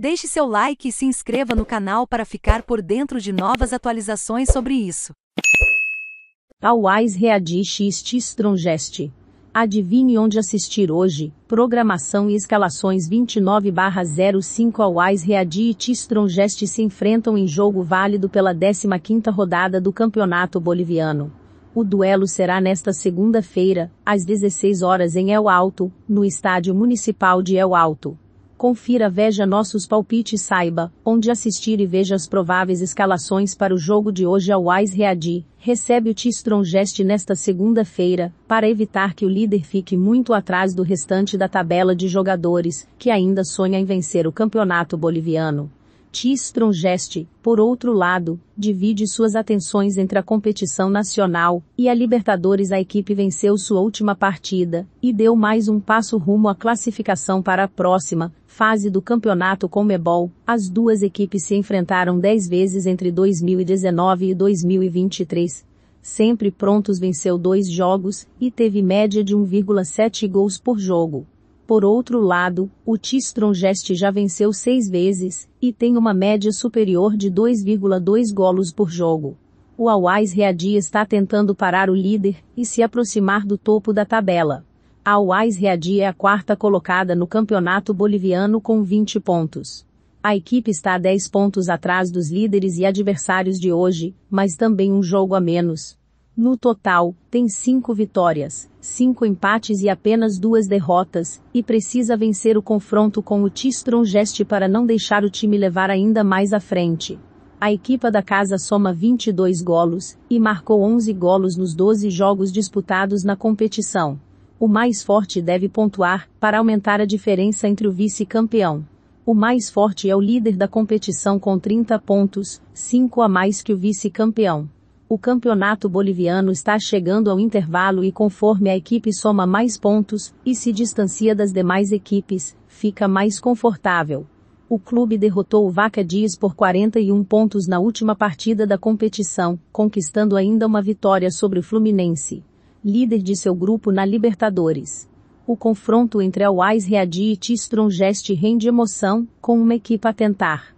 Deixe seu like e se inscreva no canal para ficar por dentro de novas atualizações sobre isso. Awais Readish Strongest. Adivinhe onde assistir hoje, programação e escalações 29-05 Awais Readi e Strongest se enfrentam em jogo válido pela 15ª rodada do Campeonato Boliviano. O duelo será nesta segunda-feira, às 16 horas em El Alto, no Estádio Municipal de El Alto. Confira veja nossos palpites saiba, onde assistir e veja as prováveis escalações para o jogo de hoje ao Wise Readi, recebe o t Gest nesta segunda-feira, para evitar que o líder fique muito atrás do restante da tabela de jogadores, que ainda sonha em vencer o campeonato boliviano. Tistron Strongeste, por outro lado, divide suas atenções entre a competição nacional e a Libertadores. A equipe venceu sua última partida e deu mais um passo rumo à classificação para a próxima fase do campeonato com Mebol. As duas equipes se enfrentaram dez vezes entre 2019 e 2023. Sempre prontos venceu dois jogos e teve média de 1,7 gols por jogo. Por outro lado, o T-Strongest já venceu seis vezes, e tem uma média superior de 2,2 golos por jogo. O Awais Readi está tentando parar o líder e se aproximar do topo da tabela. A Awais Readi é a quarta colocada no campeonato boliviano com 20 pontos. A equipe está 10 pontos atrás dos líderes e adversários de hoje, mas também um jogo a menos, no total, tem cinco vitórias, cinco empates e apenas duas derrotas, e precisa vencer o confronto com o Tistron Geste para não deixar o time levar ainda mais à frente. A equipa da casa soma 22 golos, e marcou 11 golos nos 12 jogos disputados na competição. O mais forte deve pontuar, para aumentar a diferença entre o vice-campeão. O mais forte é o líder da competição com 30 pontos, 5 a mais que o vice-campeão o campeonato boliviano está chegando ao intervalo e conforme a equipe soma mais pontos e se distancia das demais equipes, fica mais confortável. O clube derrotou o Vaca Dias por 41 pontos na última partida da competição, conquistando ainda uma vitória sobre o Fluminense, líder de seu grupo na Libertadores. O confronto entre a Readi e Tistron Geste rende emoção, com uma equipe a tentar